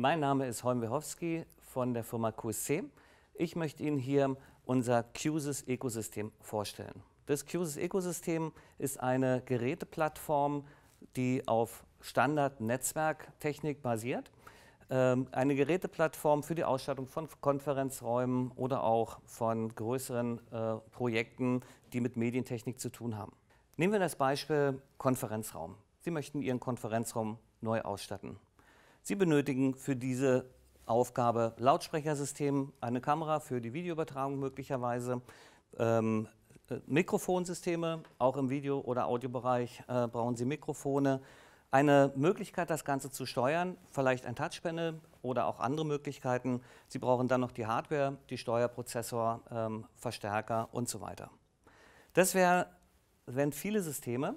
Mein Name ist Holm Wehowski von der Firma QSC. Ich möchte Ihnen hier unser QSIS-Ökosystem vorstellen. Das QSIS-Ökosystem ist eine Geräteplattform, die auf Standard-Netzwerktechnik basiert. Ähm, eine Geräteplattform für die Ausstattung von Konferenzräumen oder auch von größeren äh, Projekten, die mit Medientechnik zu tun haben. Nehmen wir das Beispiel Konferenzraum. Sie möchten Ihren Konferenzraum neu ausstatten. Sie benötigen für diese Aufgabe Lautsprechersystem, eine Kamera für die Videoübertragung möglicherweise, ähm, äh, Mikrofonsysteme, auch im Video- oder Audiobereich äh, brauchen Sie Mikrofone. Eine Möglichkeit, das Ganze zu steuern, vielleicht ein Touchpanel oder auch andere Möglichkeiten. Sie brauchen dann noch die Hardware, die Steuerprozessor, ähm, Verstärker und so weiter. Das wären viele Systeme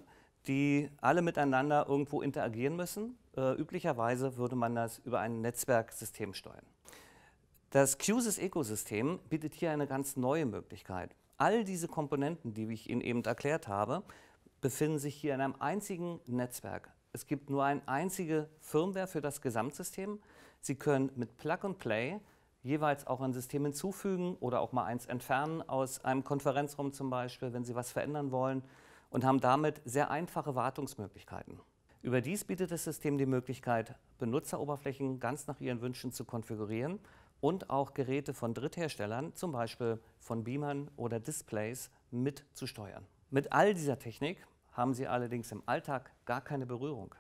die alle miteinander irgendwo interagieren müssen. Äh, üblicherweise würde man das über ein Netzwerksystem steuern. Das qsis ökosystem bietet hier eine ganz neue Möglichkeit. All diese Komponenten, die ich Ihnen eben erklärt habe, befinden sich hier in einem einzigen Netzwerk. Es gibt nur eine einzige Firmware für das Gesamtsystem. Sie können mit Plug and Play jeweils auch ein System hinzufügen oder auch mal eins entfernen aus einem Konferenzraum zum Beispiel, wenn Sie was verändern wollen und haben damit sehr einfache Wartungsmöglichkeiten. Überdies bietet das System die Möglichkeit, Benutzeroberflächen ganz nach ihren Wünschen zu konfigurieren und auch Geräte von Drittherstellern, zum Beispiel von Beamern oder Displays, mitzusteuern. Mit all dieser Technik haben Sie allerdings im Alltag gar keine Berührung.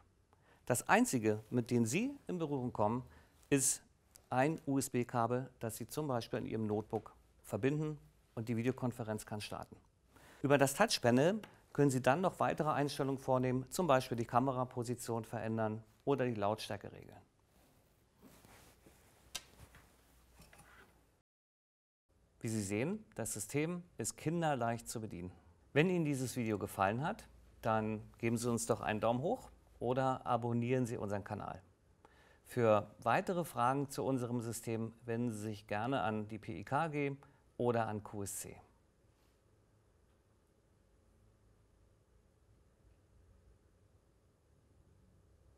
Das Einzige, mit dem Sie in Berührung kommen, ist ein USB-Kabel, das Sie zum Beispiel in Ihrem Notebook verbinden und die Videokonferenz kann starten. Über das Touchpanel können Sie dann noch weitere Einstellungen vornehmen, zum Beispiel die Kameraposition verändern oder die Lautstärke regeln. Wie Sie sehen, das System ist kinderleicht zu bedienen. Wenn Ihnen dieses Video gefallen hat, dann geben Sie uns doch einen Daumen hoch oder abonnieren Sie unseren Kanal. Für weitere Fragen zu unserem System wenden Sie sich gerne an die PIKG oder an QSC.